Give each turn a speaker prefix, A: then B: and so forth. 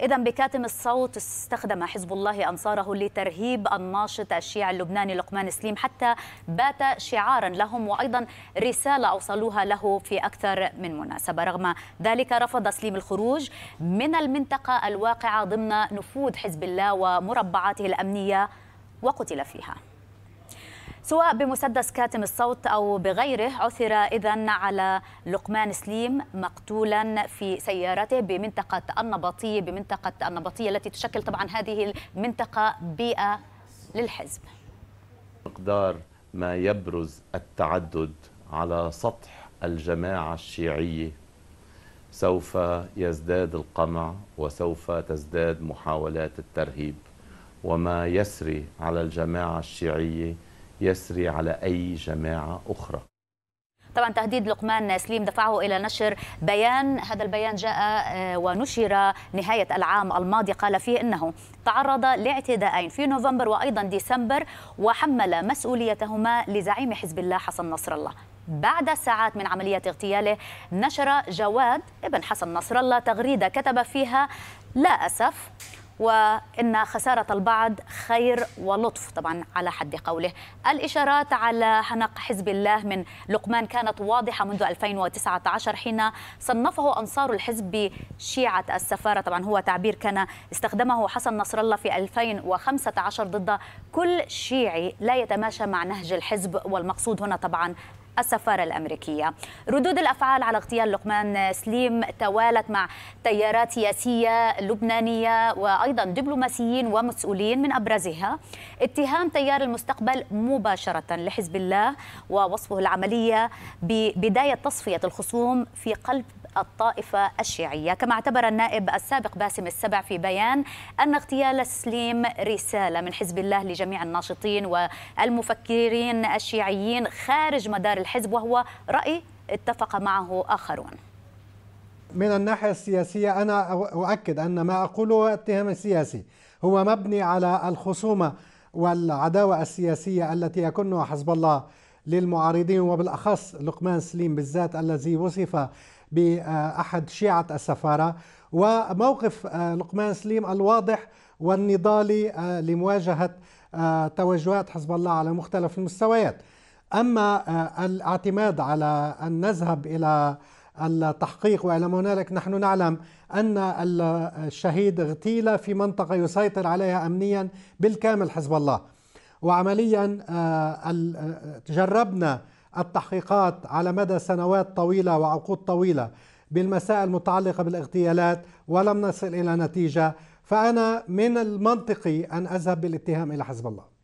A: إذا بكاتم الصوت استخدم حزب الله أنصاره لترهيب الناشط الشيعي اللبناني لقمان سليم حتى بات شعارا لهم وأيضا رسالة أوصلوها له في أكثر من مناسبة رغم ذلك رفض سليم الخروج من المنطقة الواقعة ضمن نفوذ حزب الله ومربعاته الأمنية وقتل فيها سواء بمسدس كاتم الصوت أو بغيره عثر إذا على لقمان سليم مقتولا في سيارته بمنطقة النبطية بمنطقة النبطية التي تشكل طبعا هذه المنطقة بيئة للحزب
B: مقدار ما يبرز التعدد على سطح الجماعة الشيعية سوف يزداد القمع وسوف تزداد محاولات الترهيب وما يسري على الجماعة الشيعية يسري على أي جماعة أخرى
A: طبعا تهديد لقمان سليم دفعه الى نشر بيان هذا البيان جاء آه، ونشر نهايه العام الماضي قال فيه انه تعرض لاعتداءين في نوفمبر وايضا ديسمبر وحمل مسؤوليتهما لزعيم حزب الله حسن نصر الله بعد ساعات من عملية اغتياله نشر جواد ابن حسن نصر الله تغريدة كتب فيها لا أسف وإن خسارة البعض خير ولطف طبعا على حد قوله الإشارات على حنق حزب الله من لقمان كانت واضحة منذ 2019 حين صنفه أنصار الحزب بشيعة السفارة طبعا هو تعبير كان استخدمه حسن نصر الله في 2015 ضد كل شيعي لا يتماشى مع نهج الحزب والمقصود هنا طبعا السفارة الأمريكية ردود الأفعال على اغتيال لقمان سليم توالت مع تيارات سياسية لبنانية وأيضا دبلوماسيين ومسؤولين من أبرزها اتهام تيار المستقبل مباشرة لحزب الله ووصفه العملية ببداية تصفية الخصوم في قلب الطائفة الشيعية كما اعتبر النائب السابق باسم السبع في بيان أن اغتيال سليم رسالة من حزب الله لجميع الناشطين والمفكرين الشيعيين خارج مدار الحزب وهو رأي اتفق معه آخرون
C: من الناحية السياسية أنا أؤكد أن ما أقوله اتهام سياسي هو مبني على الخصومة والعداوة السياسية التي يكنها حزب الله للمعارضين وبالأخص لقمان سليم بالذات الذي وصف بأحد شيعة السفارة وموقف آه، لقمان سليم الواضح والنضالي آه، لمواجهة آه، توجهات حزب الله على مختلف المستويات أما الاعتماد على أن نذهب إلى التحقيق والى ما هنالك نحن نعلم ان الشهيد اغتيل في منطقه يسيطر عليها امنيا بالكامل حزب الله وعمليا آه، آه، جربنا التحقيقات على مدى سنوات طويله وعقود طويله بالمسائل المتعلقه بالاغتيالات ولم نصل الى نتيجه فانا من المنطقي ان اذهب بالاتهام الى حزب الله